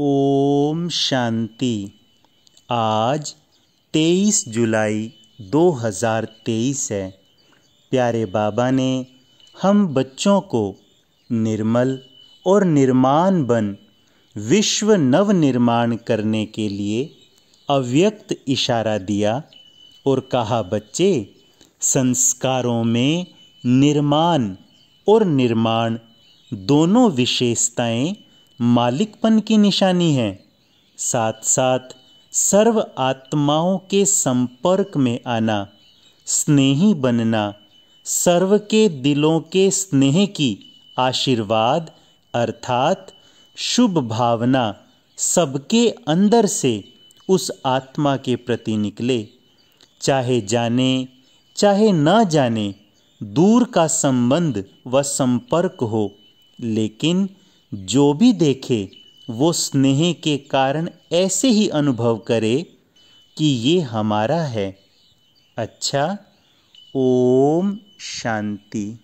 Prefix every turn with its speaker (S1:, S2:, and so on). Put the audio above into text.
S1: ओम शांति आज 23 जुलाई 2023 है प्यारे बाबा ने हम बच्चों को निर्मल और निर्माण बन विश्व नव निर्माण करने के लिए अव्यक्त इशारा दिया और कहा बच्चे संस्कारों में निर्माण और निर्माण दोनों विशेषताएं मालिकपन की निशानी है साथ साथ सर्व आत्माओं के संपर्क में आना स्नेही बनना सर्व के दिलों के स्नेह की आशीर्वाद अर्थात शुभ भावना सबके अंदर से उस आत्मा के प्रति निकले चाहे जाने चाहे न जाने दूर का संबंध व संपर्क हो लेकिन जो भी देखे वो स्नेह के कारण ऐसे ही अनुभव करे कि ये हमारा है अच्छा ओम शांति